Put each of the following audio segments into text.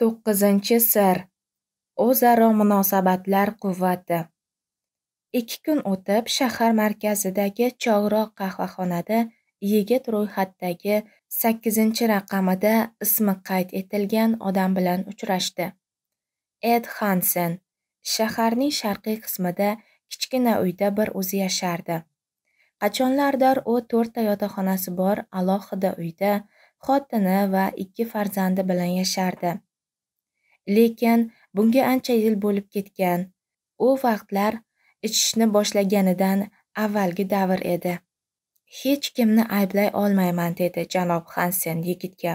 To'qqizinchi sir. O'zaro munosabatlar quvvati. Ikki kun o'tib, shahar markazidagi Chog'roq qahvaxonada yigit ro'yxatdagi 8-raqamida ismi qayd etilgan odam bilan uchrashdi. Ed Hansen shaharning sharqiy qismida kichkina uyda bir o'zi yashardi. Qachonlardir u 4 ta yotoqxonasi bor alohida uyda xotini va ikki farzandi bilan yashardi. lekin bunga ancha yil bo'lib ketgan u vaqtlar ichishni boshlaganidan avvalgi davr edi hech kimni ayblay olmayman dedi janob hansen yigitga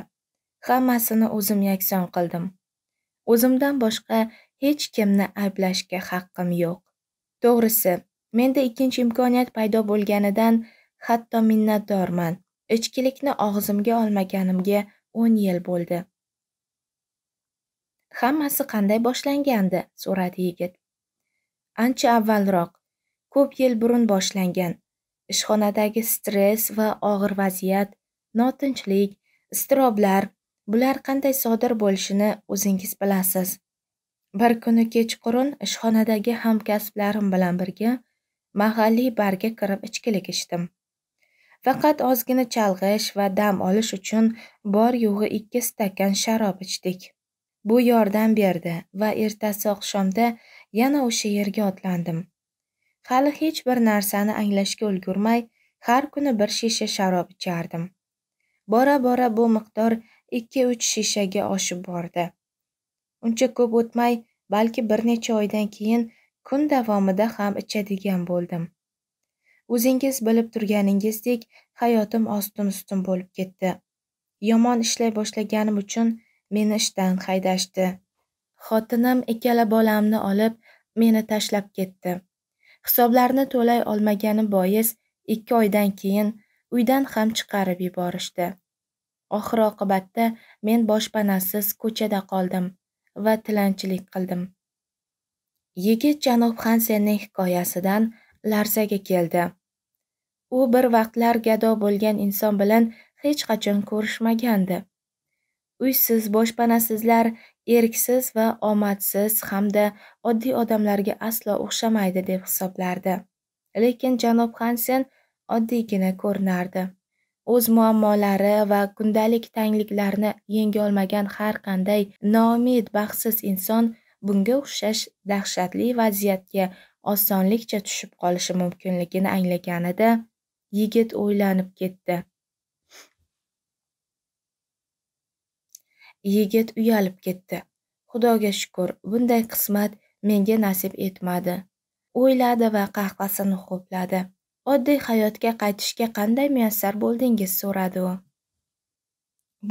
hammasini o'zim yakson qildim o'zimdan boshqa hech kimni ayblashga haqqim yo'q to'g'risi menda ikkinchi imkoniyat paydo bo'lganidan hatto minnatdorman ichkilikni og'zimga olmaganimga 10 yil bo'ldi Hammasi qanday boshlangandi? so'radi yigit. Ancha avvalroq, ko'p yil burun boshlangan. Ishxonadagi stress va og'ir vaziyat, notinchlik, iztiroblar, bular qanday sodir bo'lishini o'zingiz bilasiz. Bir kuni kechqurun ishxonadagi hamkasblarim bilan birga mahalliy barga kirib ichkilik ichdim. Faqat ozgina chalg'ish va dam olish uchun bor yo'g'i ikki stakan sharob ichdik. Bu yordam berdi va ertasi oqshomda yana o'sha yerga otlandim. Hali hech bir narsani anglashga ulgurmay, har kuni bir shisha sharob ichardim. Bora-bora bu miqdor 2-3 shishaga oshib bordi. Uncha ko'p o'tmay, balki bir necha oydan keyin kun davomida ham ichadigan bo'ldim. O'zingiz bilib turganingizdek, hayotim ostin ustun bo'lib ketdi. Yomon ishlay boshlaganim uchun meni ishdan haydashdi xotinim ikkala bolamni olib meni tashlab ketdi hisoblarni to'lay olmagani bois ikki oydan keyin uydan ham chiqarib yuborishdi oxir oqibatda men boshpanasiz ko'chada qoldim va tilanchilik qildim yigit janob xansenning hikoyasidan larzaga keldi u bir vaqtlar gado bo'lgan inson bilan hech qachon ko'rishmagandi uysiz, boshpanasizlar, erksiz va omadsiz hamda oddiy odamlarga aslo o'xshamaydi deb hisoblardi. Lekin janob Hansen oddiygina ko'rinardi. O'z muammolari va kundalik tangliklarni yenga olmagan har qanday noumid baxtsiz inson bunga o'xshash dahshatli vaziyatga osonlikcha tushib qolishi mumkinligini anglaganida yigit o'ylanib ketdi Yigit uyalib ketdi. Xudoga shukr, bunday qismat menga nasib etmadi. O'yladi va qahqasini xo'pladi. Oddiy hayotga qaytishga qanday muyassar bo'ldingiz so'radi u.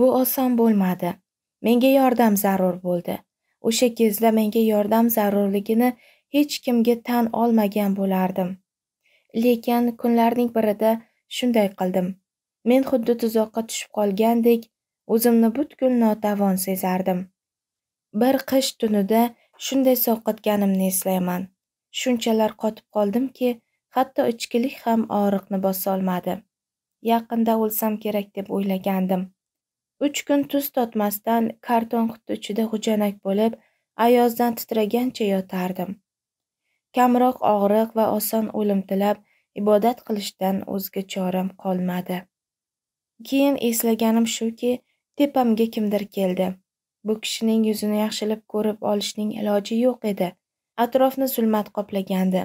Bu oson bo'lmadi. Menga yordam zarur bo'ldi. O'sha kezda menga yordam zarurligini hech kimga tan olmagan bo'lardim. Lekin kunlarning birida shunday qildim. Men xuddi tuzoqqa tushib qolgandek O'zimni butkul notavon sezardim. Bir qish tunida shunday sovqotganimni eslayman. Shunchalar qotib qoldimki, hatto ichkilik ham og'riqni bosolmadi. Yaqinda o'lsam kerak deb o'ylagandim. Uch kun tuz totmasdan karton quti ichida g'ujanak bo'lib, ayozdan titragancha yotardim. Kamroq og'riq va oson o'lim tilab, ibodat qilishdan o'zga choram qolmadi. Keyin eslaganim shuki, Tepamga kimdir keldi. Bu kishining yuzini yaxshilab ko'rib olishning iloji yo'q edi. Atrofni zulmat qoplagandi,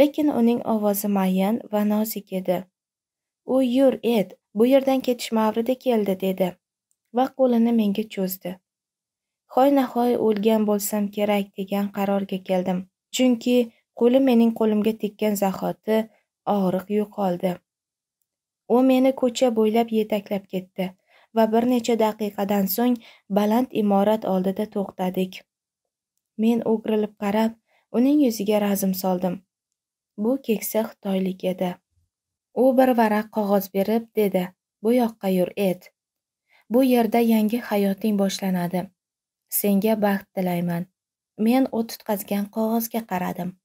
lekin uning ovozi mayin va nozik edi. "U yur, et, bu yerdan ketish mavridi keldi", dedi va qo'lini menga cho'zdi. Hoynahoy o'lgan bo'lsam kerak degan qarorga keldim, chunki qo'li mening qo'limga tekkan zahoti og'riq yo'qoldi. U meni ko'cha bo'ylab yetaklab ketdi. va bir necha daqiqadan so'ng baland imorat oldida to'xtadik. Men o'girilib qarab, uning yuziga razm soldim. Bu keksa xitoylik edi. U bir varaq qog'oz berib dedi: "Bu yoqqa yur, et. Bu yerda yangi hayoting boshlanadi. Senga baxt tilayman." Men o't tutqazgan qog'ozga qaradim.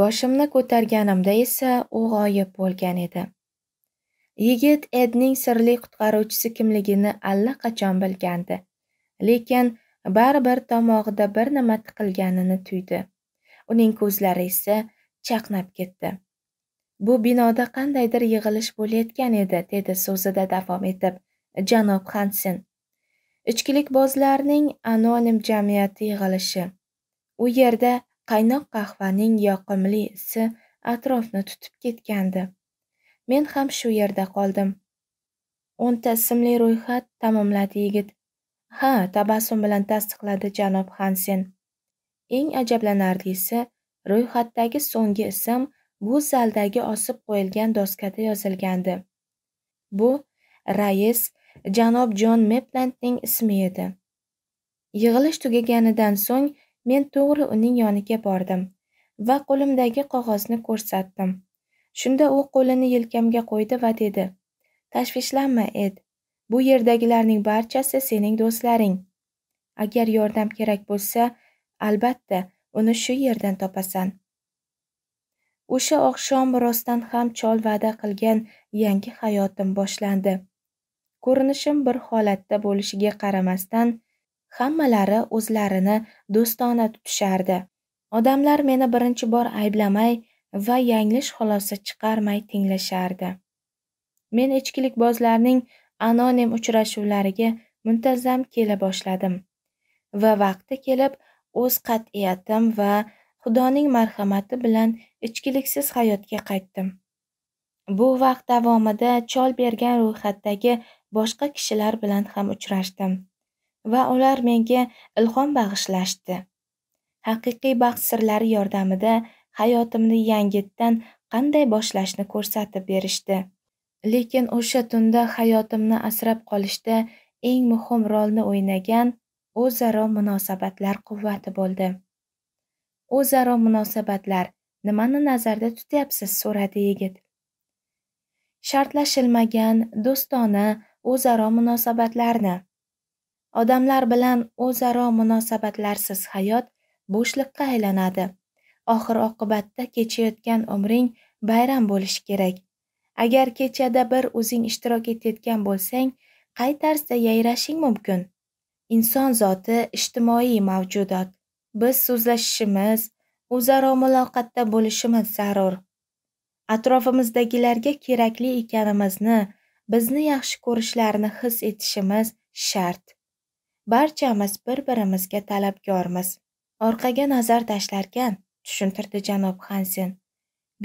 Boshimni ko'targanimda esa u g'oyib bo'lgan edi. Yigit Edning sirli qutqaruvchisi kimligini allaqachon bilgandi, lekin baribir tomog'ida bir nima tiqilganini tuydi. Uning ko'zlari esa chaqnab ketdi. Bu binoda qandaydir yig'ilish bo'layotgan edi, dedi so'zida davom etib janob Hansen. Ichkilikbozlarning anonim jamiyati yig'ilishi. U yerda qaynoq qahvaning yoqimli isi atrofni tutib ketgandi. Men ham shu yerda qoldim. O'nta ismli ro'yxat tamomladi yigit. Ha, tabassum bilan tasdiqladi janob Hansen. Eng ajablanarlisi, ro'yxatdagi so'nggi ism bu zaldagi osib qo'yilgan doskada yozilgandi. Bu rais janob Jon Meplandning ismi edi. Yig'ilish tugaganidan so'ng men to'g'ri uning yoniga bordim va qo'limdagi qog'ozni ko'rsatdim. Shunda u qo'lini yelkamga qo'ydi va dedi: "Tashvishlanma, Ed. Bu yerdagilarning barchasi sening do'stlaring. Agar yordam kerak bo'lsa, albatta, uni shu yerdan topasan." O'sha oqshom rostdan ham chol va'da qilgan yangi hayotim boshlandi. Ko'rinishim bir holatda bo'lishiga qaramasdan, hammalari o'zlarini do'stona tutishardi. Odamlar meni birinchi bor ayblamay, va yanglish xulosa chiqarmay tinglashardi. Men ichkilikbozlarning anonim uchrashuvlariga muntazam kela boshladim va vaqti kelib o'z qat'iyatim va Xudoning marhamati bilan ichkiliksiz hayotga qaytdim. Bu vaqt davomida chol bergan ro'yxatdagi boshqa kishilar bilan ham uchrashdim va ular menga ilhom bag'ishlashdi. Haqiqiy baxt sirlari yordamida hayotimni yangitdan qanday boshlashni ko'rsatib berishdi. Lekin o'sha tunda hayotimni asrab qolishda eng muhim rolni o'ynagan o'zaro munosabatlar quvvati bo'ldi. O'zaro munosabatlar nimani nazarda tutyapsiz? so'radi yigit. Shartlashilmagan, do'stona o'zaro munosabatlarni. Odamlar bilan o'zaro munosabatlarsiz hayot bo'shliqqa aylanadi. oxir oqibatda kechayotgan umring bayram bo'lishi kerak agar kechada bir o'zing ishtirok etayotgan bo'lsang qay tarzda yayrashing mumkin inson zoti ijtimoiy mavjudot biz so'zlashishimiz o'zaro muloqotda bo'lishimiz zarur atrofimizdagilarga kerakli ekanimizni bizni yaxshi ko'rishlarini his etishimiz shart barchamiz bir birimizga talabgormiz orqaga nazar tashlarkan tushuntirdi janob Hansen.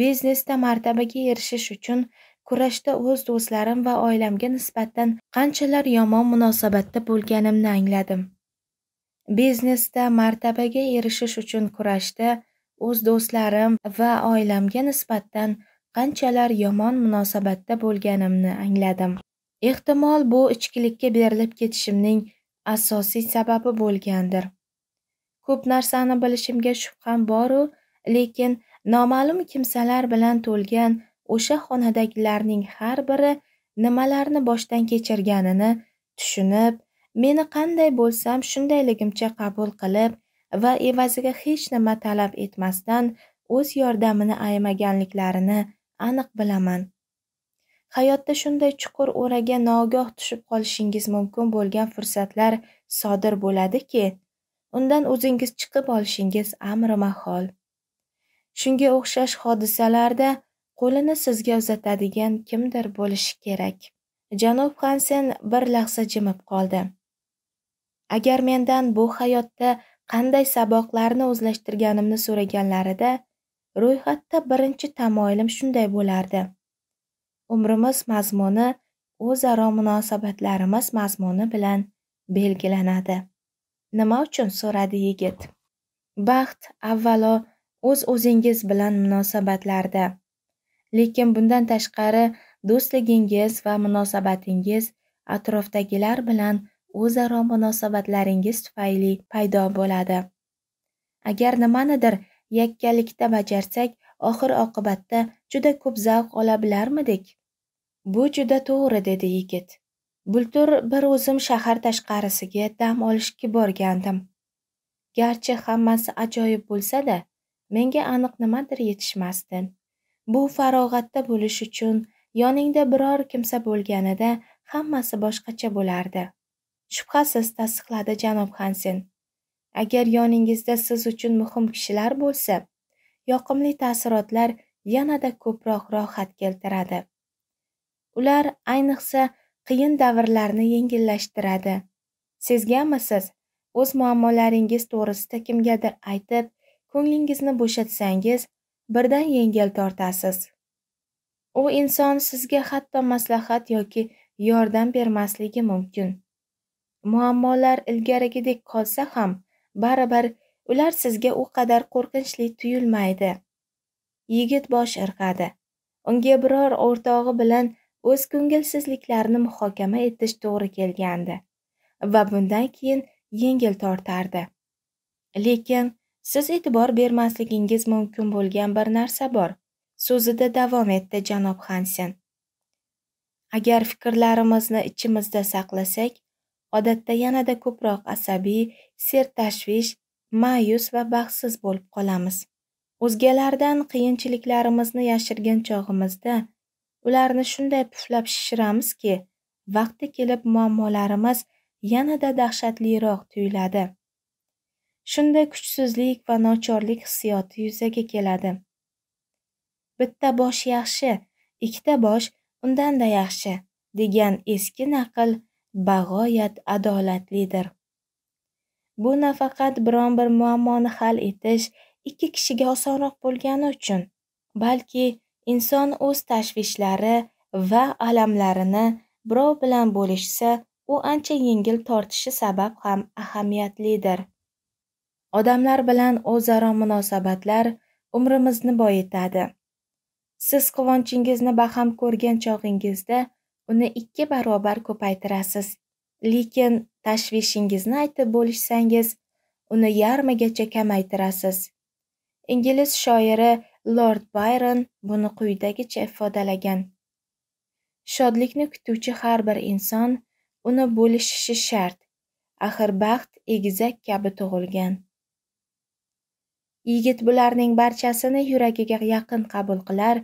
Biznesda martabaga erishish uchun kurashda o'z do'stlarim va oilamga nisbatan qanchalar yomon munosabatda bo'lganimni angladim. Biznesda martabaga erishish uchun kurashda o'z do'stlarim va oilamga nisbatan qanchalar yomon munosabatda bo'lganimni angladim. Ehtimol bu ichkilikka berilib ketishimning asosiy sababi bo'lgandir. Ko'p narsani bilishimga shubham bor-u, lekin noma'lum kimsalar bilan to'lgan o'sha xonadagilarning har biri nimalarni boshdan kechirganini tushunib, meni qanday bo'lsam shundayligimcha qabul qilib va evaziga hech nima talab etmasdan o'z yordamini aymaganliklarini aniq bilaman. Hayotda shunday chuqur o'raga nogoh tushib qolishingiz mumkin bo'lgan fursatlar sodir bo'ladiki undan o'zingiz chiqib olishingiz amri mahol. Shunga o'xshash hodisalarda qo'lini sizga uzatadigan kimdir bo'lishi kerak. Janob Hansen bir lahza jimib qoldi. Agar mendan bu hayotda qanday saboqlarni o'zlashtirganimni so'raganlarida, ro'yxatda birinchi tamoyilim shunday bo'lardi. Umrimiz mazmuni o'zaro munosabatlarimiz mazmuni bilan belgilanadi. Nima uchun so'radi yigit. Baxt avvalo o'z o'zingiz bilan munosabatlarda. Lekin bundan tashqari do'stligingiz va munosabatingiz atrofdagilar bilan o'zaro munosabatlaringiz tufayli paydo bo'ladi. Agar nimanidir yakkalikda bajarsak, oxir oqibatda juda ko'p zavq ola bilarmidik? Bu juda to'g'ri dedi yigit. Bultur bir o'zim shahar tashqarisiga dam olishga borgandim. Garchi hammasi ajoyib bo'lsa-da, menga aniq nimadir yetishmasdi. Bu farog'atda bo'lish uchun yoningda biror kimsa bo'lganida hammasi boshqacha bo'lardi. Shubhasiz tasdiqladi janob Hansen. Agar yoningizda siz uchun muhim kishilar bo'lsa, yoqimli taassurotlar yanada ko'proq rohat keltiradi. Ular ayniqsa qiyin davrlarni yengillashtiradi. Sezganmisiz? O'z muammolaringiz to'g'risida kimgadir aytib, ko'nglingizni bo'shatsangiz, birdan yengil tortasiz. U inson sizga hatto maslahat yoki yordam bermasligi mumkin. Muammolar ilgarigidek qolsa ham, baribir ular sizga u qadar qo'rqinchli tuyulmaydi. Yigit bosh irg'adi. Unga biror o'rtog'i bilan o'z ko'ngilsizliklarini muhokama etish to'g'ri kelgandi va bundan keyin yengil tortardi lekin siz e'tibor bermasligingiz mumkin bo'lgan bir narsa bor so'zida davom etdi janob hansen agar fikrlarimizni ichimizda saqlasak odatda yanada ko'proq asabiy sertashvish ma'yus va baxtsiz bo'lib qolamiz o'zgalardan qiyinchiliklarimizni yashirgan chog'imizda Ularni shunday puflab shishiramizki, vaqti kelib muammolarimiz yanada dahshatliroq tuyuladi. Shunda kuchsizlik va nochorlik hissiyoti yuzaga keladi. Bitta bosh yaxshi, ikkita bosh undanda yaxshi degan eski naql bag'oyat adolatlidir. Bu nafaqat biron bir muammoni hal etish ikki kishiga osonroq bo'lgani uchun, balki inson o'z tashvishlari va alamlarini birov bilan bo'lishsa u ancha yengil tortishi sabab ham ahamiyatlidir odamlar bilan o'zaro munosabatlar umrimizni boyitadi siz quvonchingizni baham ko'rgan chog'ingizda uni ikki barobar ko'paytirasiz lekin tashvishingizni aytib bo'lishsangiz uni yarmigacha kamaytirasiz ingliz shoiri Lord Byron buni quyidagicha ifodalagan: Shodlikni kutuvchi har bir inson uni bo'lishishi shart. Axir baxt egizak kabi tug'ilgan. Yigit bularning barchasini yuragiga yaqin qabul qilar,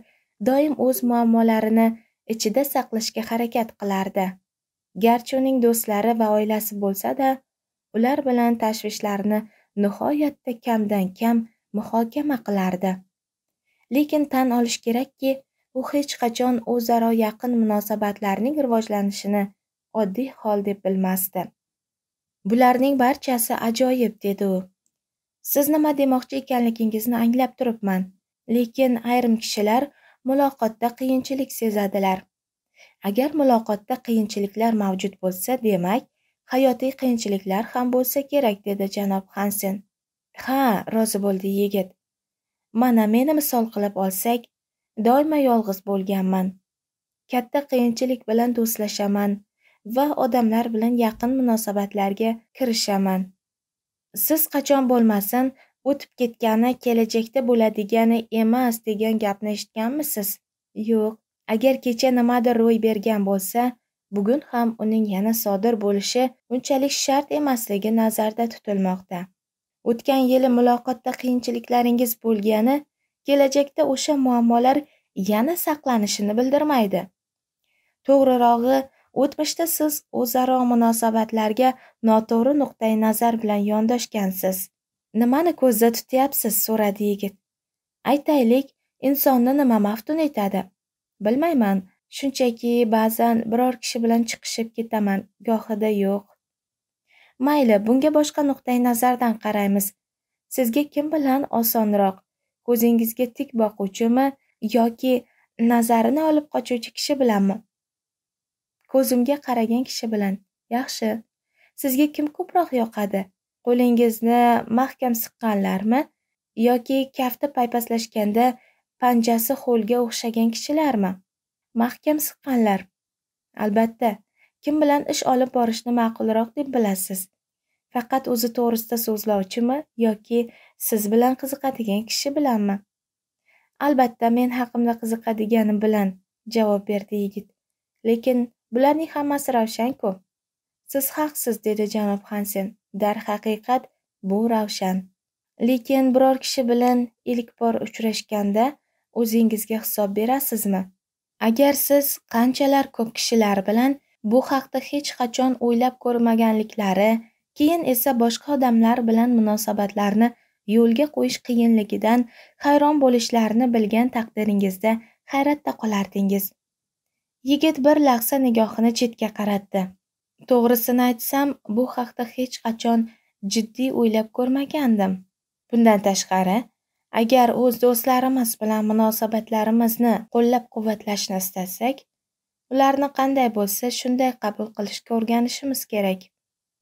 doim o'z muammolarini ichida saqlashga harakat qilardi. Garchi uning do'stlari va oilasi bo'lsa-da, ular bilan tashvishlarini nihoyatda kamdan kam muhokama qilardi. Lekin tan olish kerakki, u hech qachon o'zaro yaqin munosabatlarning rivojlanishini oddiy hol deb bilmasdi. Bularning barchasi ajoyib, dedi u. Siz nima demoqchi ekanligingizni anglab turibman, lekin ayrim kishilar muloqotda qiyinchilik sezadilar. Agar muloqotda qiyinchiliklar mavjud bo'lsa, demak, hayotiy qiyinchiliklar ham bo'lsa kerak, dedi janob Hansen. Ha, rozi bo'ldi yigit. Mana meni misol qilib olsak, doimo yolg'iz bo'lganman. Katta qiyinchilik bilan do'stlashaman va odamlar bilan yaqin munosabatlarga kirishaman. Siz qachon bo'lmasin, o'tib ketgani kelajakda bo'ladigani emas degan gapni eshitganmisiz? Yo'q. Agar kecha nimadir ro'y bergan bo'lsa, bugun ham uning yana sodir bo'lishi unchalik shart emasligi nazarda tutilmoqda. O'tgan yili muloqotda qiyinchiliklaringiz bo'lgani kelajakda o'sha muammolar yana saqlanishini bildirmaydi. To'g'rirog'i, o'tmishda siz o'zaro munosabatlarga noto'g'ri nuqtai nazar bilan yondashgansiz Nimani ko'zda tutyapsiz? so'radi yigit. Aytaylik, insonni nima maftun etadi? Bilmayman. Shunchaki ba'zan biror kishi bilan chiqishib ketaman, gohida yo'q. Mayli, bunga boshqa nuqtai nazardan qaraymiz. Sizga kim bilan osonroq? Ko'zingizga tik boquvchimi yoki nazarini olib qochuvchi kishi bilanmi? Ko'zimga qaragan kishi bilan. Yaxshi. Sizga kim ko'proq yoqadi? Qo'lingizni mahkam siqqanlarmi yoki kafti paypaslashganda panjasi xolga o'xshagan kishilarmi? Mahkam siqqanlar. Albatta, kim bilan ish olib borishni ma'qulroq deb bilasiz faqat o'zi to'g'risida so'zlovchimi yoki siz bilan qiziqadigan kishi bilanmi albatta men haqimda qiziqadigani bilan javob berdi yigit lekin bularning hammasi ravshanku siz haqsiz dedi janob hansen darhaqiqat bu ravshan lekin biror kishi bilan ilk bor uchrashganda o'zingizga hisob berasizmi agar siz qanchalar ko'p kishilar bilan bu haqda hech qachon o'ylab ko'rmaganliklari, keyin esa boshqa odamlar bilan munosabatlarni yo'lga qo'yish qiyinligidan hayron bo'lishlarini bilgan taqdiringizda hayratda qolardingiz. Yigit bir lahza nigohini chetga qaratdi. To'g'risini aytsam, bu haqda hech qachon jiddiy o'ylab ko'rmagandim. Bundan tashqari, agar o'z do'stlarimiz bilan munosabatlarimizni qo'llab-quvvatlashni istasak, Ularni qanday bo'lsa, shunday qabul qilishga o'rganishimiz kerak.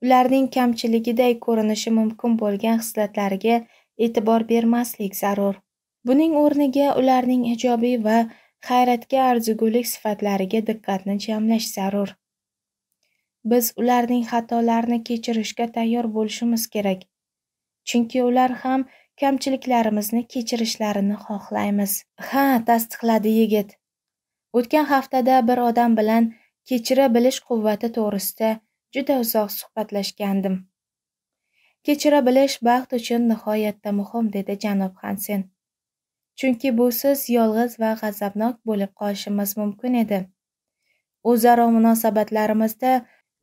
Ularning kamchiligiday ko'rinishi mumkin bo'lgan hislatlariga e'tibor bermaslik zarur. Buning o'rniga ularning ijobiy va hayratga arzigulik sifatlariga diqqatni jamlash zarur. Biz ularning xatolarini kechirishga tayyor bo'lishimiz kerak. Chunki ular ham kamchiliklarimizni kechirishlarini xohlaymiz. Ha, tasdiqladi yigit. O'tgan haftada bir odam bilan kechira bilish quvvati to'g'risida juda uzoq suhbatlashgandim. Kechira bilish baxt uchun nihoyatda muhim, dedi janob Hansen. Chunki busiz yolg'iz va g'azabnok bo'lib qolishimiz mumkin edi. O'zaro munosabatlarimizda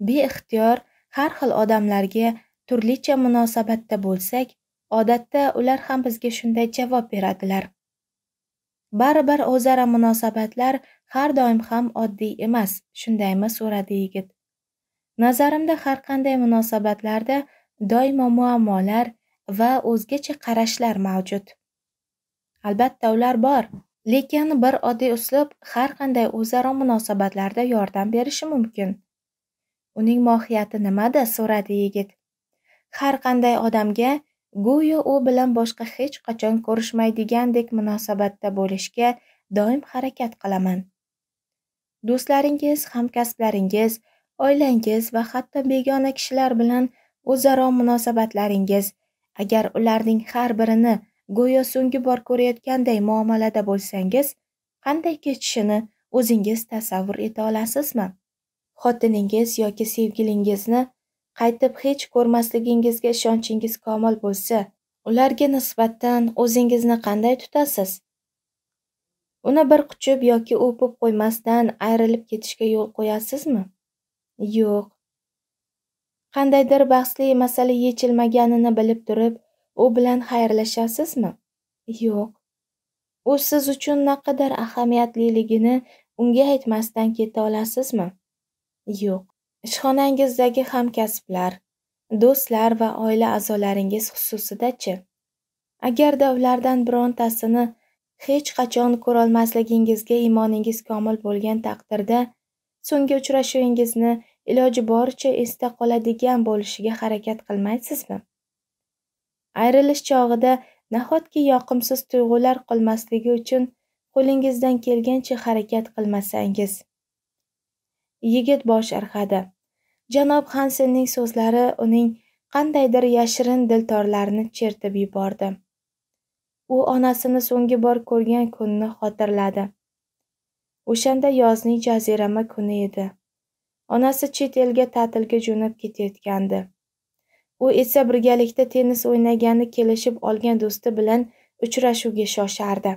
beixtiyor har xil odamlarga turlicha munosabatda bo'lsak, odatda ular ham bizga shunday javob beradilar. baribir o'zaro munosabatlar har doim ham oddiy emas, shundaymi? so'radi yigit. Nazarimda har qanday munosabatlarda doimo muammolar va o'zgacha qarashlar mavjud. Albatta ular bor, lekin bir oddiy uslub har qanday o'zaro munosabatlarda yordam berishi mumkin. Uning mohiyati nimada? so'radi yigit. Har qanday odamga Go'yo u bilan boshqa hech qachon ko'rishmaydigandek munosabatda bo'lishga doim harakat qilaman. Do'stlaringiz, hamkasblaringiz, oilangiz va hatto begona kishilar bilan o'zaro munosabatlaringiz agar ularning har birini go'yo so'nggi bor ko'rayotganday muomalada bo'lsangiz, qanday kechishini o'zingiz tasavvur eta olasizmi? Xotiningiz yoki sevgilingizni qaytib hech ko'rmasligingizga ishonchingiz komil bo'lsa, ularga nisbatan o'zingizni qanday tutasiz? Uni bir quchib yoki o'pib qo'ymasdan ayrilib ketishga yo'l qo'yasizmi? Yo'q. Qandaydir bahsli masala yechilmaganini bilib turib, u bilan xayrlashasizmi? Yo'q. U siz uchun naqadar ahamiyatliligini unga aytmasdan keta olasizmi? Yo'q. Ishxonangizdagi hamkasblar, do'stlar va oila a'zolaringiz xususida-chi? Agarda ulardan birontasini hech qachon ko'rolmasligingizga iymoningiz komil bo'lgan taqdirda, so'nggi uchrashuvingizni iloji boricha esda qoladigan bo'lishiga harakat qilmaysizmi? Ayrilish chog'ida nahotki yoqimsiz tuyg'ular qolmasligi uchun qo'lingizdan kelgancha harakat qilmasangiz yigit bosh irg'adi janob hansenning so'zlari uning qandaydir yashirin diltorlarini chertib yubordi u onasini so'nggi bor ko'rgan kunni xotirladi o'shanda yozning jazirama kuni edi onasi chet elga ta'tilga jo'nab ketayotgandi u esa birgalikda tennis o'ynagani kelishib olgan do'sti bilan uchrashuvga shoshardi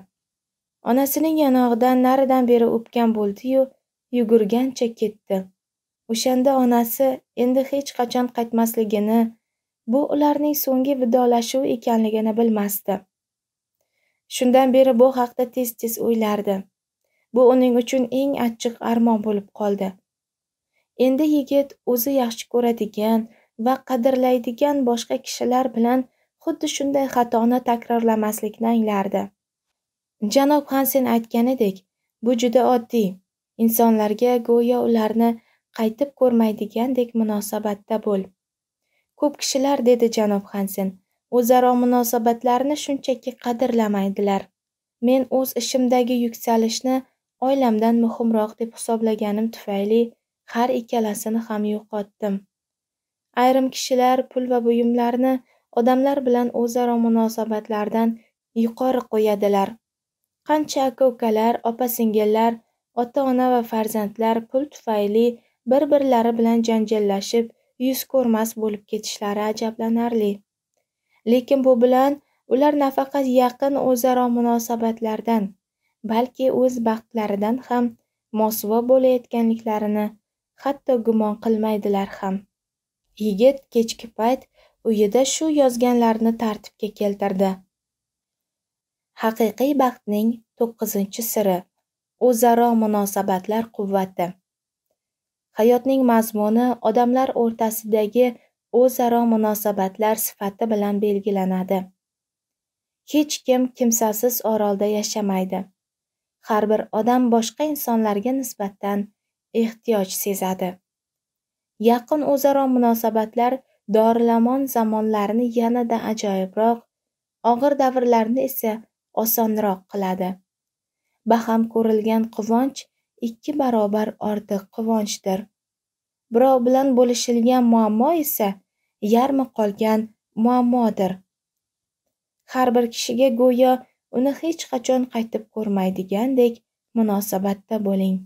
onasining yonog'idan naridan beri o'pgan bo'ldiyu yugurgancha ketdi. O'shanda onasi endi hech qachon qaytmasligini, bu ularning so'nggi vidolashuvi ekanligini bilmasdi. Shundan beri bu haqda tez-tez o'ylardi. Bu uning uchun eng achchiq armon bo'lib qoldi. Endi yigit o'zi yaxshi ko'radigan va qadrlaydigan boshqa kishilar bilan xuddi shunday xatoni takrorlamaslikni anglardi. Janob Hansen aytganidek, bu juda oddiy. insonlarga go'yo ularni qaytib ko'rmaydigandek munosabatda bo'l. Ko'p kishilar dedi janob Hansen, o'zaro munosabatlarni shunchaki qadrlamaydilar. Men o'z ishimdagi yuksalishni oilamdan muhimroq deb hisoblaganim tufayli har ikkalasini ham yo'qotdim. Ayrim kishilar pul va buyumlarni odamlar bilan o'zaro munosabatlardan yuqori qo'yadilar. Qancha aka-ukalar, opa-singillar ota-ona va farzandlar pul tufayli bir-birlari bilan janjallashib, yuz ko'rmas bo'lib ketishlari ajablanarli. Lekin bu bilan ular nafaqat yaqin o'zaro munosabatlardan, balki o'z baxtlaridan ham mosuvo bo'layotganliklarini hatto gumon qilmaydilar ham. Yigit kechki payt uyida shu yozganlarni tartibga keltirdi. Haqiqiy baxtning 9 siri o'zaro munosabatlar quvvati. Hayotning mazmuni odamlar o'rtasidagi o'zaro munosabatlar sifati bilan belgilanadi. Hech kim kimsasiz orolda yashamaydi. Har bir odam boshqa insonlarga nisbatan ehtiyoj sezadi. Yaqin o'zaro munosabatlar dorilamon zamonlarni yanada ajoyibroq, og'ir davrlarni esa osonroq qiladi. baham ko'rilgan quvonch ikki barobar ortiq quvonchdir birov bilan bo'lishilgan muammo esa yarmi qolgan muammodir har bir kishiga go'yo uni hech qachon qaytib ko'rmaydigandek munosabatda bo'ling